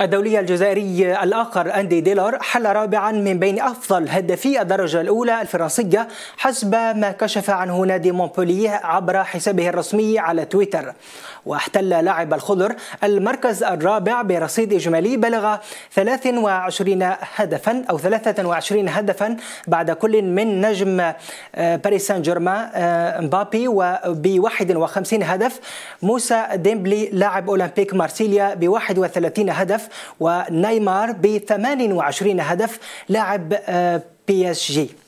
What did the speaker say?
الدولي الجزائري الآخر أندي ديلر حل رابعا من بين أفضل هدافي الدرجة الأولى الفرنسية حسب ما كشف عنه نادي مونبوليه عبر حسابه الرسمي على تويتر واحتل لاعب الخضر المركز الرابع برصيد إجمالي بلغ 23 هدفا أو 23 هدفا بعد كل من نجم آه، باريس سان جيرمان آه، مبابي وب 51 هدف موسى ديمبلي لاعب أولمبيك مارسيليا ب 31 هدف ونيمار ب 28 هدف لاعب بي اس جي